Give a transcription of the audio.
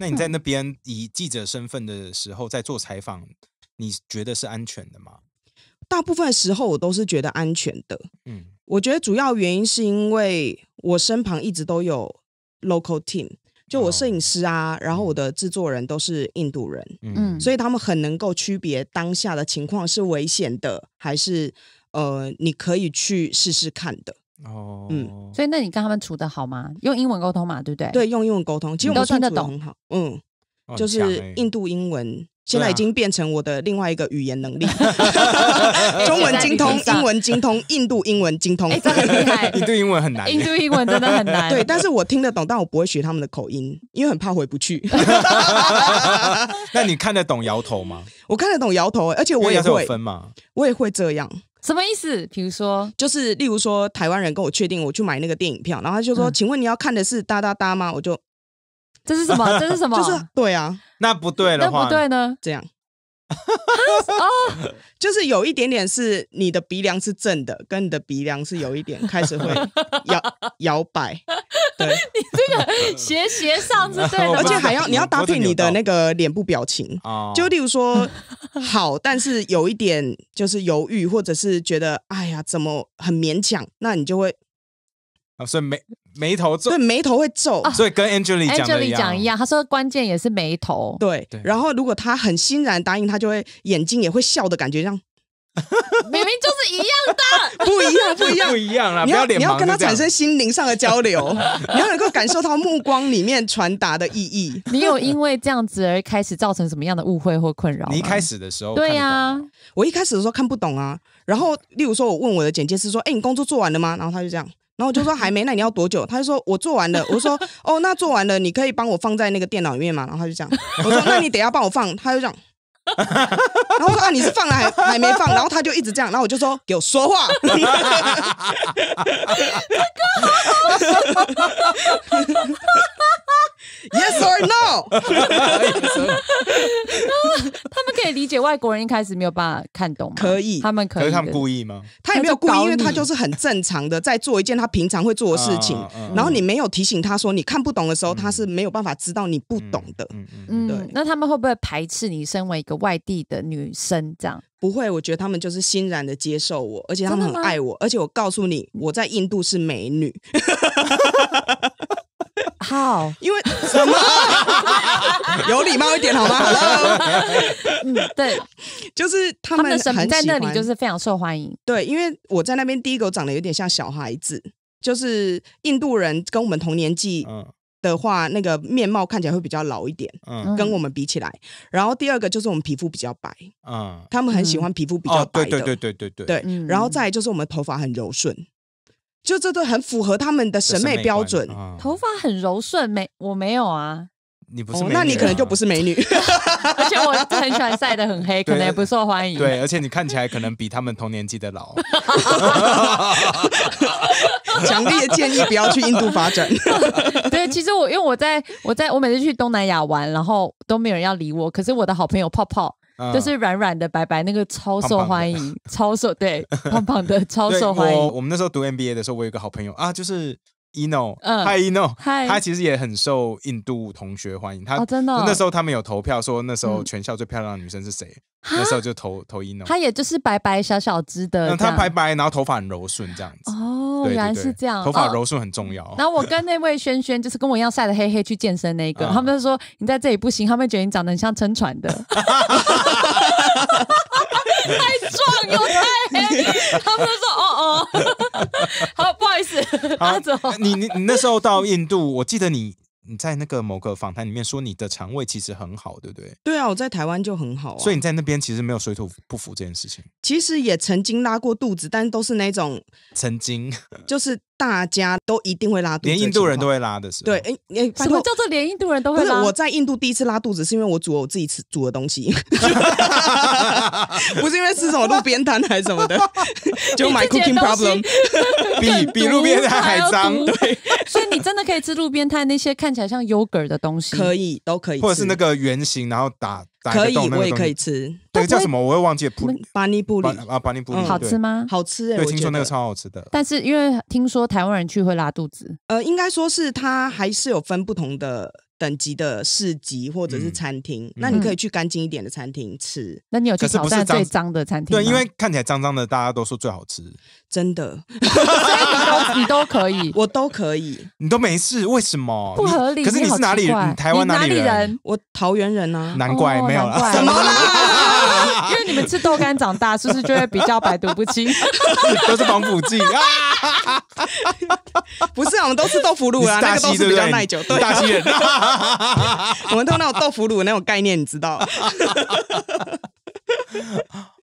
那你在那边以记者身份的时候，在做采访，你觉得是安全的吗？大部分时候我都是觉得安全的。嗯，我觉得主要原因是因为我身旁一直都有 local team，就我摄影师啊，然后我的制作人都是印度人，嗯，所以他们很能够区别当下的情况是危险的，还是呃，你可以去试试看的。哦，嗯，所以那你跟他们处的好吗？用英文沟通嘛，对不对？对，用英文沟通，其实我都听得懂。嗯，就是印度英文，现在已经变成我的另外一个语言能力。中文精通，英文精通，印度英文精通。你对 英文很难，印度英文真的很难。对，但是我听得懂，但我不会学他们的口音，因为很怕回不去。那你看得懂摇头吗？我看得懂摇头，而且我也会。我也会这样。什么意思？比如说，就是例如说，台湾人跟我确定我去买那个电影票，然后他就说：“请问你要看的是哒哒哒吗？”我就这是什么？这是什么？就是对啊，那不对的话，那不对呢？这样。就是有一点点是你的鼻梁是正的，跟你的鼻梁是有一点开始会摇摇摆。对，你这个斜斜上是对，的，而且还要你要搭配你的那个脸部表情。就例如说好，但是有一点就是犹豫，或者是觉得哎呀怎么很勉强，那你就会啊，所以没。眉头皱，所以眉头会皱，所以跟 a n g e l i n a n g e l i 讲一样，他说关键也是眉头。对，然后如果他很欣然答应，他就会眼睛也会笑的感觉，这样 明明就是一样的，不一样，不一样，不一样啊！你要你要跟他产生心灵上的交流，你要能够感受到目光里面传达的意义。你有因为这样子而开始造成什么样的误会或困扰？你一开始的时候，对呀，我一开始的时候看不懂啊。然后，例如说我问我的简介是说，哎，你工作做完了吗？然后他就这样。然后就说 还没，那你要多久？他就说我做完了。我说哦，那做完了，你可以帮我放在那个电脑里面嘛？然后他就这样。我说那你等下帮我放。他就这样。然后说啊，你是放了还还没放？然后他就一直这样。然后我就说给我说话。Yes or no？理解外国人一开始没有办法看懂，可以，他们可以。可是他们故意吗？他也没有故意，因为他就是很正常的在做一件他平常会做的事情。然后你没有提醒他说你看不懂的时候，他是没有办法知道你不懂的。嗯嗯。对。那他们会不会排斥你身为一个外地的女生这样？不会，我觉得他们就是欣然的接受我，而且他们很爱我。而且我告诉你，我在印度是美女。好，因为什么？有礼貌一点好吗？好了，嗯，对，就是他们在那里就是非常受欢迎。对，因为我在那边，第一个长得有点像小孩子，就是印度人跟我们同年纪的话，那个面貌看起来会比较老一点，跟我们比起来。然后第二个就是我们皮肤比较白，嗯，他们很喜欢皮肤比较白的，对对对对对对。对，然后再就是我们头发很柔顺。就这都很符合他们的审美标准，头发很柔顺没我没有啊，你不是，那你可能就不是美女。而且我很喜欢晒的很黑，可能也不受欢迎。对，而且你看起来可能比他们同年纪的老。强烈的建议不要去印度发展。对，其实我因为我在，我在我每次去东南亚玩，然后都没有人要理我，可是我的好朋友泡泡。就是软软的白白那个超受欢迎，超受对胖胖的 超受欢迎。我我们那时候读 MBA 的时候，我有一个好朋友啊，就是。Eno，嗨，Eno，嗨，他其实也很受印度同学欢迎。他真的，那时候他们有投票说，那时候全校最漂亮的女生是谁？那时候就投投 Eno。他也就是白白小小只的，他白白，然后头发很柔顺这样子。哦，原来是这样，头发柔顺很重要。然后我跟那位轩轩，就是跟我一样晒的黑黑去健身那个，他们说你在这里不行，他们觉得你长得很像撑船的，太壮又太黑。他们说哦哦，好。总，你你你那时候到印度，我记得你你在那个某个访谈里面说你的肠胃其实很好，对不对？对啊，我在台湾就很好，所以你在那边其实没有水土不服这件事情。其实也曾经拉过肚子，但都是那种曾经，就是。大家都一定会拉肚子，连印度人都会拉的是。对，哎哎，什么叫做连印度人都会拉？我在印度第一次拉肚子是因为我煮我自己吃煮的东西，不是因为吃什么路边摊还是什么的，就买 cooking problem，比比路边摊还脏。对，所以你真的可以吃路边摊那些看起来像 yogurt 的东西，可以都可以，或者是那个圆形然后打。可以，我也可以吃。那个叫什么？我会忘记。布巴尼布里啊，巴尼布里好吃吗？好吃。对，听说那个超好吃的。但是因为听说台湾人去会拉肚子。呃，应该说是它还是有分不同的。等级的市集或者是餐厅，那你可以去干净一点的餐厅吃。那你有去挑战最脏的餐厅？对，因为看起来脏脏的，大家都说最好吃。真的，你都你都可以，我都可以，你都没事，为什么不合理？可是你是哪里？你台湾哪里人？我桃园人啊，难怪没有了。什么？因为你们吃豆干长大，是不是就会比较百毒不侵？都是防腐剂啊！不是啊，我们都是豆腐乳啊，那个东西比较耐久，对，大人，我们都那种豆腐乳那种概念，你知道。